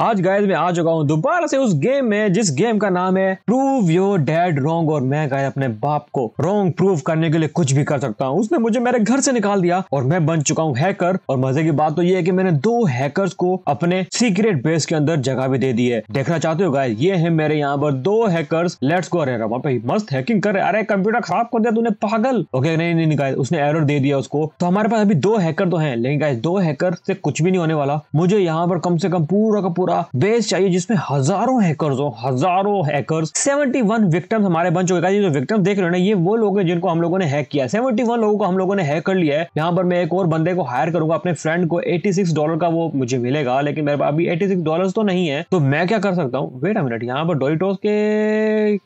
आज गायद में आ चुका हूँ दोबारा से उस गेम में जिस गेम का नाम है प्रूव योर डैड रॉन्ग और मैं गायद अपने बाप को रॉन्ग प्रूव करने के लिए कुछ भी कर सकता हूँ उसने मुझे मेरे घर से निकाल दिया और मैं बन चुका हूँ हैकर और मजे की बात तो ये है की मैंने दो हैकर्स को अपने सीक्रेट बेस के अंदर जगह भी दे दी है देखना चाहते हो गाय ये है मेरे यहाँ पर दो हैकर लेट्स अरे मस्त हैकिंग कर रहे अरे कंप्यूटर खराब कर दिया तूने पागल ओके नहीं नहीं गाय उसने एरर दे दिया उसको तो हमारे पास अभी दो हैकर तो है लेकिन गाय दो हैकर से कुछ भी नहीं होने वाला मुझे यहाँ पर कम से कम पूरा का पूरा पूरा बेस चाहिए जिसमें हजारों हैकर्स हो हजारों हैकर्स 71 विक्टिम्स हमारे बन चुके जो विक्टिम देख रहे हैं ये वो लोग हैं जिनको हम लोगों ने हैक किया सेवेंटी वन लोगों को हम लोगों ने हैक कर लिया है यहाँ पर मैं एक और बंदे को हायर करूंगा अपने फ्रेंड को एटी सिक्स डॉलर का वो मुझे मिलेगा लेकिन मेरे पास अभी एटी सिक्स डॉलर तो नहीं है तो मैं क्या कर सकता हूँ वेट अ मिनट यहाँ पर डोरिटोस के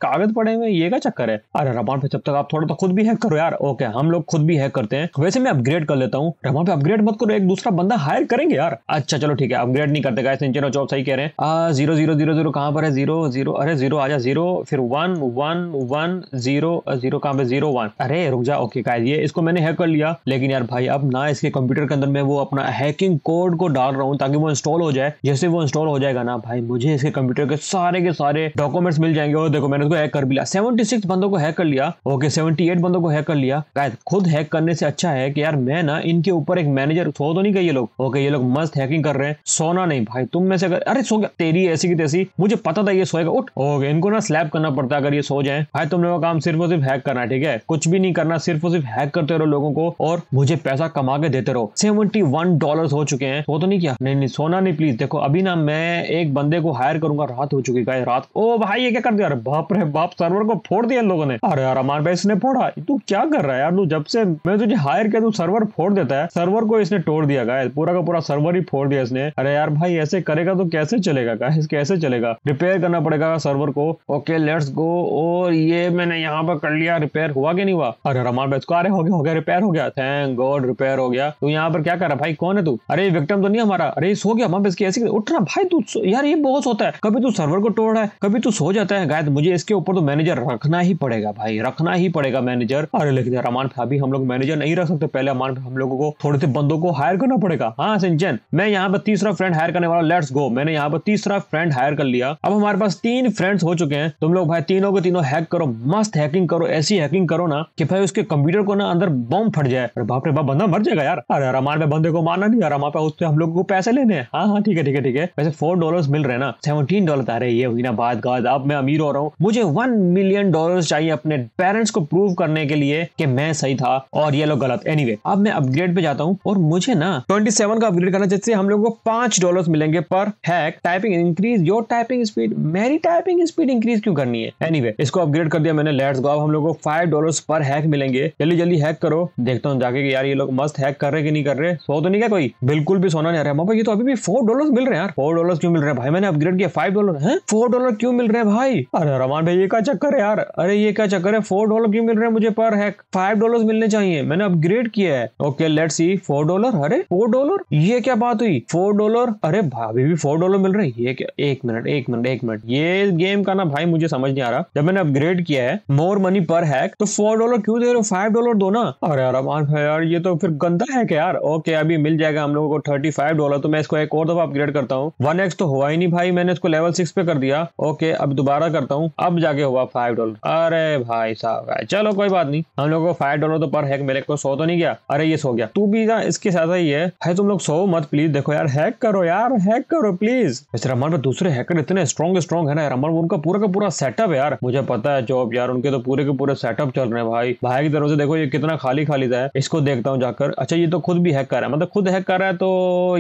कागज पड़े हुए ये का चक्कर है अरे रमान पे जब तक आप थोड़ा तो खुद भी हैक करो यार ओके हम लोग खुद भी हैक करते हैं वैसे मैं अपग्रेड कर लेता हूँ रमान पे अपग्रेड मत करो एक दूसरा बंदा हायर करेंगे यार अच्छा चलो ठीक है अपग्रेड नहीं करते गए सही कह रहे हैं जीरो जीरो जीरो जीरो कहाँ पर है जीरो जीरो अरे जीरो आ जा जीरो फिर one one one zero zero कहाँ पे जीरो वन अरे रुक जा ओके का ये इसको मैंने हैक कर लिया लेकिन यार भाई अब ना इसके कंप्यूटर के अंदर मैं वो अपना हैकिंग कोड को डाल रहा हूँ ताकि वो इंस्टॉल हो जाए जैसे वो इंस्टॉल हो जाएगा ना भाई मुझे इसके कंप्यूटर के सारे के सारे डॉक्यूमेंट्स मिल जाएंगे और देखो मैंने उसको हैक कर लिया सेवेंटी सिक्स बंदों को हैक कर लिया ओके सेवेंटी एट बंदों को हैक कर लिया खुद हैक करने से अच्छा है कि यार मैं ना इनके ऊपर एक मैनेजर थो तो नहीं गई ये लोग ओके ये लोग मस्त हैकिंग कर रहे हैं सोना नहीं भाई तुम में से जाएगा अरे सो गया तेरी ऐसी की तैसी मुझे पता था ये सोएगा उठ हो गया इनको ना स्लैप करना पड़ता है अगर ये सो जाए भाई तुमने का काम सिर्फ और सिर्फ हैक करना ठीक है कुछ भी नहीं करना सिर्फ और सिर्फ हैक करते रहो लोगों को और मुझे पैसा कमा के देते रहो सेवेंटी वन डॉलर हो चुके हैं वो तो नहीं किया नहीं नहीं सोना नहीं प्लीज देखो अभी ना मैं एक बंदे को हायर करूंगा रात हो चुकी है रात ओ भाई ये क्या कर दिया अरे बाप रे बाप सर्वर को फोड़ दिया लोगों ने अरे यार अमान भाई इसने फोड़ा तू क्या कर रहा है यार तू जब से मैं तुझे हायर किया तू सर्वर फोड़ देता है सर्वर को इसने तोड़ दिया गया पूरा का पूरा सर्वर ही फोड़ दिया इसने अरे यार भाई ऐसे करेगा तो तो कैसे चलेगा कैसे चलेगा रिपेयर करना पड़ेगा सर्वर को ओके लेट्स गो और ये मैंने यहाँ पर कर लिया रिपेयर हुआ कि नहीं हुआ अरे रमान बैच को अरे हो गया हो गया रिपेयर हो गया थैंक गॉड रिपेयर हो गया तू यहाँ पर क्या कर रहा भाई कौन है तू अरे विक्टम तो नहीं हमारा अरे सो गया हमारे की ऐसी उठ रहा भाई तू यार ये बहुत होता है कभी तू सर्वर को तोड़ रहा है कभी तू सो जाता है गायद मुझे इसके ऊपर तो मैनेजर रखना ही पड़ेगा भाई रखना ही पड़ेगा मैनेजर अरे लेकिन रमान अभी हम लोग मैनेजर नहीं रख सकते पहले हम लोगों को थोड़े से बंदों को हायर करना पड़ेगा हाँ सिंचन मैं यहाँ पर तीसरा फ्रेंड हायर करने वाला लेट्स गो मैंने यहाँ पर तीसरा फ्रेंड हायर कर लिया अब हमारे पास तीन फ्रेंड्स हो चुके हैं तुम लोग भाई तीनों को तीनों हैक करो मस्त हैकिंग करो ऐसी हैकिंग करो ना कि भाई उसके कंप्यूटर को ना अंदर बॉम्ब फट जाए अरे बाप रे बाप बंदा मर जाएगा यार अरे यार हमारे बंदे को मारना नहीं यार हमारे उस पर हम लोग को पैसे लेने हैं हाँ हाँ ठीक है ठीक है ठीक है वैसे फोर डॉलर मिल रहे ना सेवनटीन डॉलर आ रहे ये हुई ना बात गाद अब मैं अमीर हो रहा हूँ मुझे वन मिलियन डॉलर चाहिए अपने पेरेंट्स को प्रूव करने के लिए कि मैं सही था और ये लोग गलत एनी anyway, अब मैं अपग्रेड पे जाता हूँ और मुझे ना ट्वेंटी सेवन का अपग्रेड करना जिससे हम लोग को पांच डॉलर मिलेंगे per hack typing increase your typing speed मेरी टाइपिंग स्पीड इंक्रीज क्यों करनी है एनीवे anyway, इसको अपग्रेड कर दिया मैंने लेट्स गो अब हम लोग को फाइव डॉलर पर हैक मिलेंगे जल्दी जल्दी हैक करो देखता हूँ जाके यार ये लोग मस्त हैक कर रहे कि नहीं कर रहे सो तो नहीं क्या कोई बिल्कुल भी सोना नहीं रहा है ये तो अभी भी फोर डॉलर मिल रहे हैं यार फोर डॉलर क्यों मिल रहे हैं भाई मैंने अपग्रेड किया फाइव डॉलर है फोर डॉलर क्यों मिल रहे हैं भाई अरे रमान भाई ये क्या चक्कर है यार अरे ये क्या चक्कर है फोर डॉलर क्यों मिल रहे हैं मुझे पर हैक फाइव डॉलर मिलने चाहिए मैंने अपग्रेड किया है okay let see four dollar अरे फोर डॉलर ये क्या बात हुई फोर डॉलर अरे भाभी भी फोर सौ डॉलर मिल रहा ये क्या एक मिनट एक मिनट एक मिनट ये गेम का ना भाई मुझे समझ नहीं आ रहा जब मैंने अपग्रेड किया है मोर मनी पर हैक तो फोर डॉलर क्यों दे रहे हो फाइव डॉलर दो ना अरे यार यार ये तो फिर गंदा है क्या यार ओके अभी मिल जाएगा हम लोगों को थर्टी फाइव डॉलर तो मैं इसको एक और दफा अपग्रेड करता हूँ वन एक्स तो हुआ ही नहीं भाई मैंने इसको लेवल सिक्स पे कर दिया ओके अब दोबारा करता हूँ अब जाके हुआ फाइव डॉलर अरे भाई साहब चलो कोई बात नहीं हम लोग को फाइव डॉलर तो पर हैक मेरे को सौ तो नहीं गया अरे ये सो गया तू भी ना इसके साथ ही है तुम लोग सो मत प्लीज देखो यार हैक करो यार हैक करो प्लीज प्लीज वैसे रमान में दूसरे हैकर इतने स्ट्रॉन्ग स्ट्रॉन्ग है ना रमान उनका पूरा का पूरा सेटअप है यार मुझे पता है जॉब यार उनके तो पूरे के पूरे सेटअप चल रहे हैं भाई भाई की तरफ से देखो ये कितना खाली खाली था इसको देखता हूँ जाकर अच्छा ये तो खुद भी हैक कर रहा है मतलब खुद हैक कर रहा है तो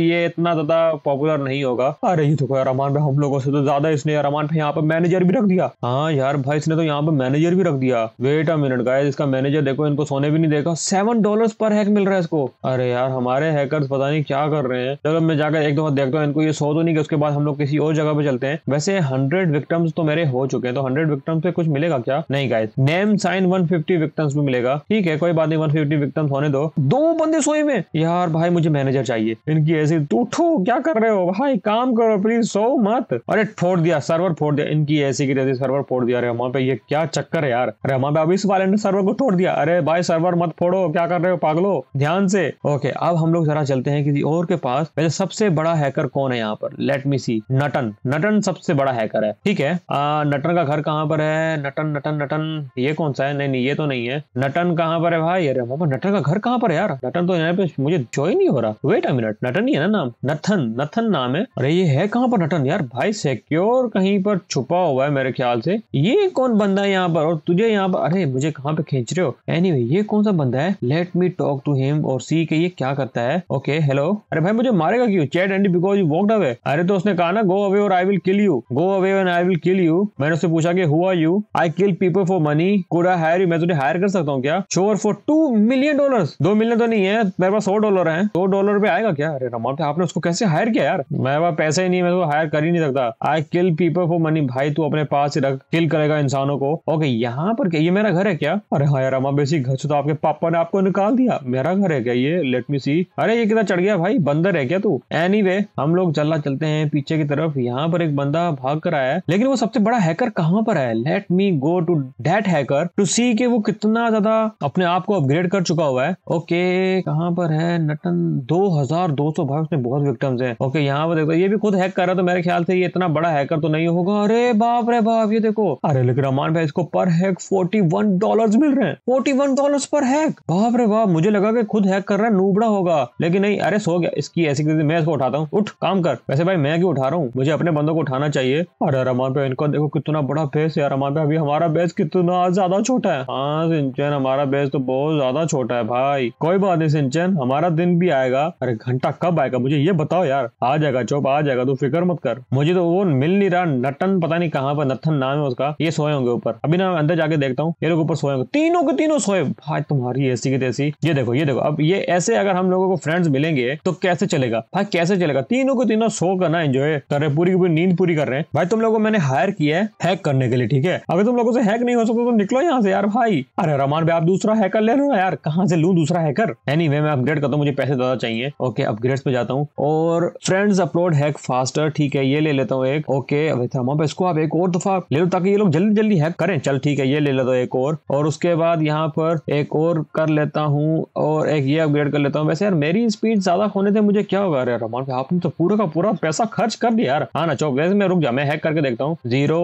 ये इतना ज्यादा पॉपुलर नहीं होगा अरे ये तो रमान भाई हम लोगों से तो ज्यादा इसने रमान भाई यहाँ पर मैनेजर भी रख दिया हाँ यार भाई इसने तो यहाँ पर मैनेजर भी रख दिया वेट अ मिनट गाइस इसका मैनेजर देखो इनको सोने भी नहीं देखा सेवन डॉलर पर हैक मिल रहा है इसको अरे यार हमारे हैकर पता नहीं क्या कर रहे हैं चलो मैं जाकर एक दफा देखता हूँ इनको ये सो तो नहीं करेंगे उसके बाद हम लोग किसी और जगह पे चलते हैं वैसे हंड्रेड विक्टम्स तो मेरे हो चुके हैं तो हंड्रेड विक्टम्स पे कुछ मिलेगा क्या नहीं गाय नेम साइन 150 विक्टम्स भी मिलेगा ठीक है कोई बात नहीं 150 विक्टम्स होने दो दो बंदे सोए में यार भाई मुझे मैनेजर चाहिए इनकी ऐसी टूठो क्या कर रहे हो भाई काम करो प्लीज सो मत अरे फोड़ दिया सर्वर फोड़ दिया इनकी ऐसी की तैसी सर्वर फोड़ दिया रहमा पे ये क्या चक्कर है यार रहमा पे अभी वाले ने सर्वर को तोड़ दिया अरे भाई सर्वर मत फोड़ो क्या कर रहे हो पागलो ध्यान से ओके अब हम लोग जरा चलते हैं किसी और के पास वैसे सबसे बड़ा हैकर कौन है यहाँ पर लेट मी सी नटन नटन सबसे बड़ा हैकर है ठीक है आ, नटन का घर कहाँ पर है नटन नटन नटन ये कौन सा है नहीं नहीं ये तो नहीं है नटन कहाँ पर है भाई अरे बाबा नटन का घर कहाँ पर है यार नटन तो यहाँ पे मुझे ज्वाइन नहीं हो रहा वेट अ मिनट नटन ही है ना नाम नथन नथन नाम है अरे ये है कहाँ पर नटन यार भाई सिक्योर कहीं पर छुपा हुआ है मेरे ख्याल से ये कौन बंदा है यहाँ पर और तुझे यहाँ पर अरे मुझे कहाँ पे खींच रहे हो एनी anyway, ये कौन सा बंदा है let me talk to him और सी के ये क्या करता है ओके okay, हेलो अरे भाई मुझे मारेगा क्यों chat and because you walk away अरे तो उसने कहा ना गो अवे और I will kill you go away and I will kill you मैंने उससे पूछा कि हुआ you I kill people for money could I hire you मैं तुझे हायर कर सकता हूँ क्या sure for two million dollar दो मिलियन तो नहीं है मेरे पास सौ डॉलर है दो डॉलर पे आएगा क्या अरे रमा तो आपने उसको कैसे हायर किया यार मेरे पास पैसे ही नहीं मैं तो हायर कर ही नहीं सकता I kill people for money भाई तू अपने पास रख किल करेगा इंसानों को ओके यहाँ पर क्या ये मेरा घर है क्या अरे हाँ यार अमा बेसिक घर से तो आपके पापा ने आपको निकाल दिया मेरा घर है क्या ये लेट मी सी अरे ये कितना चढ़ गया भाई बंदर है क्या तू एनी anyway, हम लोग चलना चल चलते हैं पीछे की तरफ यहाँ पर एक बंदा भाग कर आया लेकिन वो सबसे बड़ा हैकर कहाँ पर है let me go to that hacker to see के वो कितना ज्यादा अपने आप को अपग्रेड कर चुका हुआ है ओके कहाँ पर है नटन दो हजार दो सौ भाग उसमें बहुत विक्टम्स है ओके यहाँ पर देखो ये भी खुद हैक कर रहा है तो मेरे ख्याल से ये इतना बड़ा हैकर तो नहीं होगा अरे बाप रे बाप ये देखो अरे लेकिन रमान भाई इसको per hack forty one dollar मिल रहे हैं forty one dollar per hack बाप रे बाप मुझे लगा कि खुद हैक कर रहा है नूबड़ा होगा लेकिन नहीं अरे सो गया इसकी ऐसी मैं इसको उठाता हूँ उठ काम कर वैसे से भाई मैं क्यों उठा रहा हूँ मुझे अपने बंदों को उठाना चाहिए अरे रमान पे इनका देखो कितना बड़ा बेस है रमान पे अभी हमारा बेस कितना ज्यादा छोटा है हाँ सिंचन हमारा बेस तो बहुत ज्यादा छोटा है भाई कोई बात नहीं सिंचन हमारा दिन भी आएगा अरे घंटा कब आएगा मुझे ये बताओ यार आ जाएगा चौप आ जाएगा तू फिक्र मत कर मुझे तो वो मिल नहीं रहा नटन पता नहीं कहाँ पर नथन नाम है उसका ये सोए होंगे ऊपर अभी ना अंदर जाके देखता हूँ ये लोग ऊपर सोए होंगे तीनों के तीनों सोए भाई तुम्हारी ऐसी की तैसी ये देखो ये देखो अब ये ऐसे अगर हम लोगों को फ्रेंड्स मिलेंगे तो कैसे चलेगा भाई कैसे चलेगा तीनों के तीनों सो लोगों का ना एंजॉय कर रहे पूरी की पूरी नींद पूरी कर रहे हैं भाई तुम लोगों को मैंने हायर किया हैक करने के लिए ठीक है अगर तुम लोगों से हैक नहीं हो सकता तो निकलो यहाँ से यार भाई अरे रमान भाई आप दूसरा हैकर ले लो ना यार कहाँ से लू दूसरा हैकर एनी anyway, मैं अपग्रेड करता हूँ मुझे पैसे ज्यादा चाहिए ओके अपग्रेड पे जाता हूँ और फ्रेंड्स अपलोड हैक फास्टर ठीक है ये ले लेता हूँ एक ओके रमान भाई इसको आप एक और दफा ले लो ताकि ये लोग जल्दी जल्दी हैक करें चल ठीक है ये ले लेता हूँ एक और और उसके बाद यहाँ पर एक और कर लेता हूँ और एक ये अपग्रेड कर लेता हूँ वैसे यार मेरी स्पीड ज्यादा होने थे मुझे क्या होगा अरे रमान भाई आपने तो पूरा का पूरा पैसा खर्च कर दिया यार हाँ ना चौक वैसे मैं रुक जा मैं हैक करके देखता हूँ zero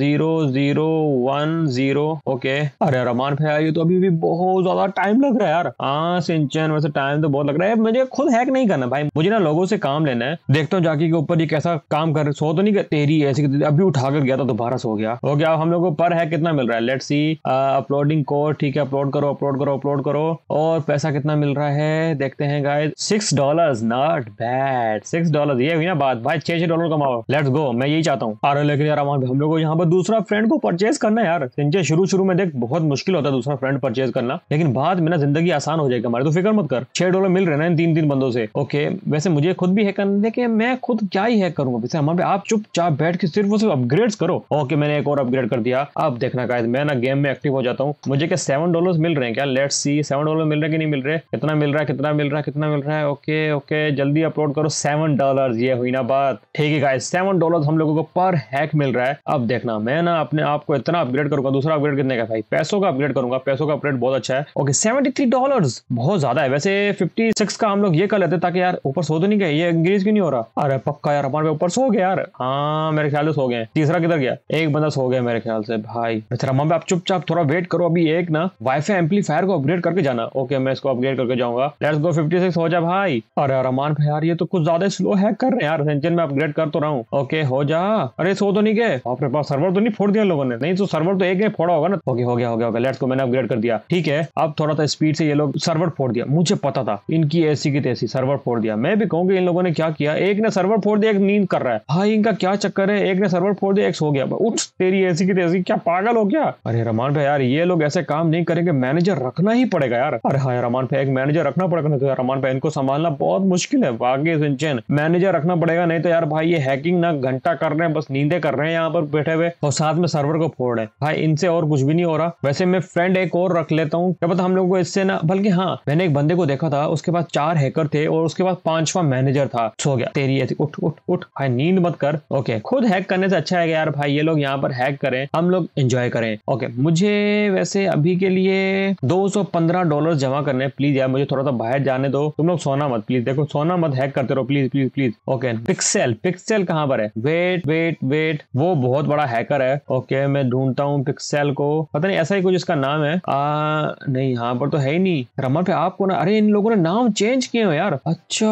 zero zero one zero okay अरे रमान भैया ये तो अभी भी बहुत ज्यादा टाइम लग रहा है यार हाँ सिंचन वैसे टाइम तो बहुत लग रहा है मुझे खुद हैक नहीं करना भाई मुझे ना लोगों से काम लेना है देखता हूँ जाके ऊपर ये कैसा काम कर सो तो नहीं तेरी ऐसी अभी उठा कर गया था दोबारा सो गया ओके अब हम लोग को पर है कितना मिल रहा है लेट सी अपलोडिंग कोड ठीक है अपलोड करो अपलोड करो अपलोड करो और पैसा कितना मिल रहा है देखते हैं guys six dollar not bad six dollar ये हुई ना बात भाई छह छह डॉलर कमाओ लेट्स गो मैं यही चाहता हूँ अरे लेकिन यार हम लोग यहाँ पर दूसरा फ्रेंड को परचेज करना यार सिंचे शुरू शुरू में देख बहुत मुश्किल होता है दूसरा फ्रेंड परचेज करना लेकिन बाद में ना जिंदगी आसान हो जाएगी हमारे तो फिक्र मत कर छह डॉलर मिल रहे ना इन तीन तीन बंदों से ओके वैसे मुझे खुद भी है देखिए मैं खुद क्या ही है करूंगा वैसे हमारे आप चुप चाप बैठ के सिर्फ उसे अपग्रेड करो ओके मैंने एक और अपग्रेड कर दिया अब देखना का मैं ना गेम में एक्टिव हो जाता हूँ मुझे क्या सेवन डॉलर मिल रहे हैं क्या लेट्स सी सेवन डॉलर मिल रहे कि नहीं मिल रहे कितना मिल रहा है कितना मिल रहा है कितना मिल रहा है ओके ओके जल्दी अपलोड करो सेवन डॉलर ये ये हुई ना बात ठीक है गाइस सेवन डॉलर हम लोगों को पर हैक मिल रहा है अब देखना मैं ना अपने आप को इतना अपग्रेड करूंगा दूसरा अपग्रेड कितने का भाई पैसों का अपग्रेड करूंगा पैसों का अपग्रेड बहुत अच्छा है ओके सेवेंटी थ्री डॉलर बहुत ज्यादा है वैसे फिफ्टी सिक्स का हम लोग ये कर लेते ताकि यार ऊपर सो तो नहीं गए ये इंक्रीज क्यों नहीं हो रहा अरे पक्का यार हमारे ऊपर सो गया यार हाँ मेरे ख्याल से सो गए तीसरा किधर गया एक बंदा सो गया मेरे ख्याल से भाई अच्छा मम्मी आप चुपचाप थोड़ा वेट करो अभी एक ना वाईफाई एम्पलीफायर को अपग्रेड करके जाना ओके मैं इसको अपग्रेड करके जाऊंगा लेट्स गो 56 हो जा भाई अरे रमान भाई यार ये तो कुछ ज्यादा स्लो हैक कर अरे यार सेंचन में अपग्रेड कर तो रहा हूँ ओके हो जा अरे सो तो नहीं गए अपने पास सर्वर तो नहीं फोड़ दिया लोगों ने नहीं तो सर्वर तो एक ने फोड़ा होगा ना ओके हो गया हो गया होगा लेट्स को मैंने अपग्रेड कर दिया ठीक है अब थोड़ा सा स्पीड से ये लोग सर्वर फोड़ दिया मुझे पता था इनकी ऐसी की तैसी सर्वर फोड़ दिया मैं भी कहूंगी इन लोगों ने क्या किया एक ने सर्वर फोड़ दिया एक नींद कर रहा है भाई इनका क्या चक्कर है एक ने सर्वर फोड़ दिया एक सो गया उठ तेरी ऐसी की तैसी क्या पागल हो गया अरे रमान भाई यार ये लोग ऐसे काम नहीं करेंगे मैनेजर रखना ही पड़ेगा यार अरे हाँ रमान भाई एक मैनेजर रखना पड़ेगा रमान भाई इनको संभालना बहुत मुश्किल है वाकई मैनेजर रखना पड़ेगा नहीं तो यार भाई ये हैकिंग ना घंटा कर रहे हैं बस नींदे कर रहे हैं यहाँ पर बैठे हुए और साथ में सर्वर को फोड़ रहे हैं भाई इनसे और कुछ भी नहीं हो रहा वैसे मैं फ्रेंड एक और रख लेता हूँ क्या पता हम लोगों को इससे ना बल्कि हाँ मैंने एक बंदे को देखा था उसके पास चार हैकर थे और उसके पास पांचवा मैनेजर था सो गया तेरी उठ उठ उठ भाई नींद मत कर ओके खुद हैक करने से अच्छा है यार भाई ये लोग यहाँ पर हैक करें हम लोग एंजॉय करें ओके मुझे वैसे अभी के लिए 215 डॉलर जमा करने प्लीज यार मुझे थोड़ा सा बाहर जाने दो तुम लोग सोना मत प्लीज देखो सोना मत हैक करते रहो please please please okay pixel pixel कहाँ पर है वेट वेट वेट वो बहुत बड़ा हैकर है ओके okay, मैं ढूंढता हूँ पिक्सेल को पता नहीं ऐसा ही कुछ इसका नाम है आ, नहीं यहाँ पर तो है ही नहीं रमन पे आपको ना अरे इन लोगों ने नाम चेंज किए हो यार अच्छा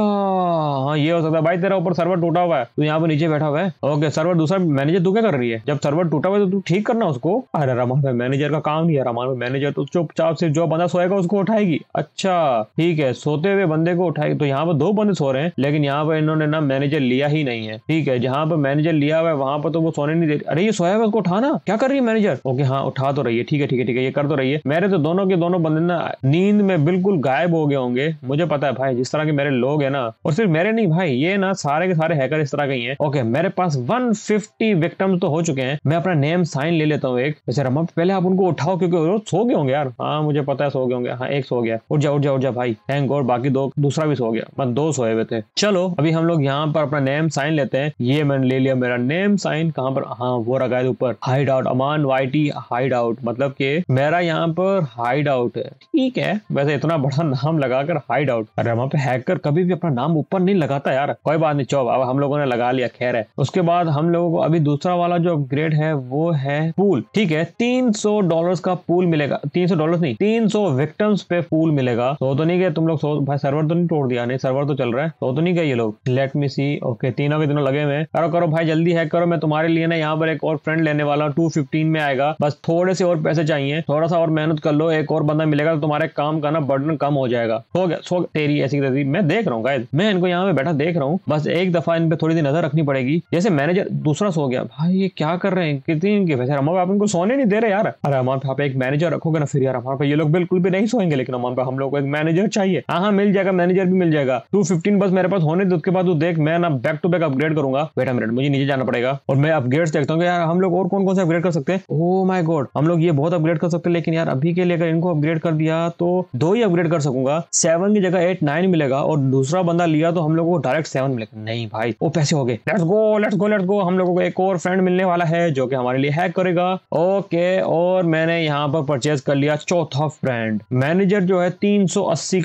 हाँ ये हो सकता है भाई तेरा ऊपर सर्वर टूटा हुआ है तू यहाँ पर नीचे बैठा हुआ है ओके सर्वर दूसरा मैनेजर तू क्या कर रही है जब सर्वर टूटा हुआ है तो तू ठीक करना उसको अरे रमन पे मैनेजर का काम नहीं है रमन पे मैनेजर तो चुपचाप से जो बंदा सोएगा उसको उठाएगी अच्छा ठीक है सोते हुए बंदे को उठाएगी तो यहाँ पर दो बंदे सो रहे हैं लेकिन यहाँ पर इन्होंने ना मैनेजर लिया ही नहीं है ठीक है जहां पर मैनेजर लिया हुआ है वहां पर तो वो सोने नहीं दे अरे ये सोया हुआ उसको उठाना क्या कर रही है मैनेजर ओके हाँ उठा तो रही है ठीक है ठीक है ठीक है ये कर तो रही है मेरे तो दोनों के दोनों बंदे ना नींद में बिल्कुल गायब हो गए होंगे मुझे पता है भाई जिस तरह के मेरे लोग है ना और सिर्फ मेरे नहीं भाई ये ना सारे के सारे हैकर इस तरह के ही हैं ओके मेरे पास 150 विक्टिम्स तो हो चुके हैं मैं अपना नेम साइन ले लेता हूँ एक अच्छा रमा पहले आप उनको उठाओ क्योंकि सो गए होंगे यार हाँ मुझे पता है सो गए होंगे हाँ एक सो गया उठ जा उठ जा उठ जा भाई थैंक और बाकी दो दूसरा भी सो गया बस दो सोए हुए थे चलो अभी हम लोग यहाँ यहाँ पर अपना नेम साइन लेते हैं ये मैंने ले लिया मेरा नेम साइन कहाँ पर हाँ वो रखा है ऊपर hide out Aman Y T hide out मतलब के मेरा यहाँ पर हाइड आउट है ठीक है वैसे इतना बड़ा नाम लगाकर हाइड आउट अरे वहाँ पे हैकर कभी भी अपना नाम ऊपर नहीं लगाता यार कोई बात नहीं चौब अब हम लोगों ने लगा लिया खैर है उसके बाद हम लोगों को अभी दूसरा वाला जो अपग्रेड है वो है पूल ठीक है तीन सौ डॉलर का पूल मिलेगा तीन सौ डॉलर नहीं तीन सौ विक्टम्स पे पूल मिलेगा सो तो नहीं गए तुम लोग भाई सर्वर तो नहीं तोड़ दिया नहीं सर्वर तो चल रहा है सो तो नहीं गए ये लोग let me company see okay तीनों के दिनों लगे हुए करो करो भाई जल्दी हैक करो मैं तुम्हारे लिए ना यहाँ पर एक और फ्रेंड लेने वाला हूँ टू फिफ्टीन में आएगा बस थोड़े से और पैसे चाहिए थोड़ा सा और मेहनत कर लो एक और बंदा मिलेगा तो तुम्हारे काम का ना बर्डन कम हो जाएगा हो गया सो तेरी ऐसी तेरी मैं देख रहा हूँ गाय मैं इनको यहाँ पे बैठा देख रहा हूँ बस एक दफा इन पे थोड़ी सी नजर रखनी पड़ेगी जैसे मैनेजर दूसरा सो गया भाई ये क्या कर रहे हैं कितनी इनके वैसे हम आप इनको सोने नहीं दे रहे यार अरे हमारे पे एक मैनेजर रखोगे ना फिर यार हमारे ये लोग बिल्कुल भी नहीं सोएंगे लेकिन हमारे हम लोग को एक मैनेजर चाहिए हाँ हाँ मिल जाएगा मैनेजर भी मिल जाएगा टू फिफ्टीन बस मेरे पास होने दो उसके बाद वो देख लाइक मैं ना बैक टू बैक अपग्रेड करूंगा बेटा मिनट मुझे नीचे जाना पड़ेगा और मैं अपग्रेड देखता हूँ यार हम लोग और कौन कौन से अपग्रेड कर सकते हैं ओ माई गॉड हम लोग ये बहुत अपग्रेड कर सकते हैं लेकिन यार अभी के लिए अगर इनको अपग्रेड कर दिया तो दो ही अपग्रेड कर सकूंगा सेवन की जगह एट नाइन मिलेगा और दूसरा बंदा लिया तो हम लोग को डायरेक्ट सेवन मिलेगा नहीं भाई वो पैसे हो गए let's go let's go let's go हम लोगों को एक और फ्रेंड मिलने वाला है जो कि हमारे लिए हैक करेगा ओके और मैंने यहाँ पर परचेज कर लिया चौथा फ्रेंड मैनेजर जो है तीन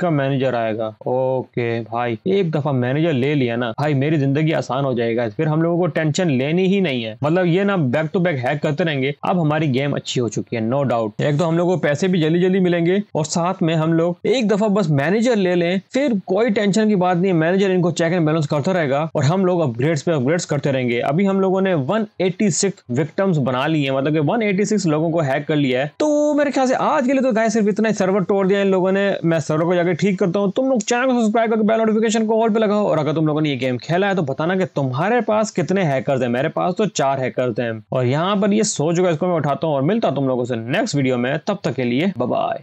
का मैनेजर आएगा ओके भाई एक दफा मैनेजर ले लिया ना भाई मेरी जिंदगी आसान हो जाएगा फिर हम लोगों को टेंशन लेनी ही नहीं है मतलब ये ना बैक टू बैक हैक करते रहेंगे अब हमारी गेम अच्छी हो चुकी है नो डाउट एक तो हम लोग को पैसे भी जल्दी जल्दी मिलेंगे और साथ में हम लोग एक दफा बस मैनेजर ले लें फिर कोई टेंशन की बात नहीं मैनेजर इनको चेक एंड बैलेंस करता रहेगा और हम लोग अपग्रेड्स पे अपग्रेड्स करते रहेंगे अभी हम लोगों ने 186 विक्टिम्स बना लिए मतलब कि 186 लोगों को हैक कर लिया है तो मेरे ख्याल से आज के लिए तो गाय सिर्फ इतना ही सर्वर तोड़ दिया इन लोगों ने मैं सर्वर को जाकर ठीक करता हूँ तुम लोग चैनल को सब्सक्राइब करके बेल नोटिफिकेशन को ऑल पे लगाओ और अगर तुम लोगों ने ये गेम गेम खेला है तो बताना कि तुम्हारे पास कितने हैकर्स हैं मेरे पास तो चार हैकर्स हैं और यहाँ पर ये सोच चुका इसको मैं उठाता हूँ और मिलता हूँ तुम लोगों से नेक्स्ट वीडियो में तब तक के लिए बाय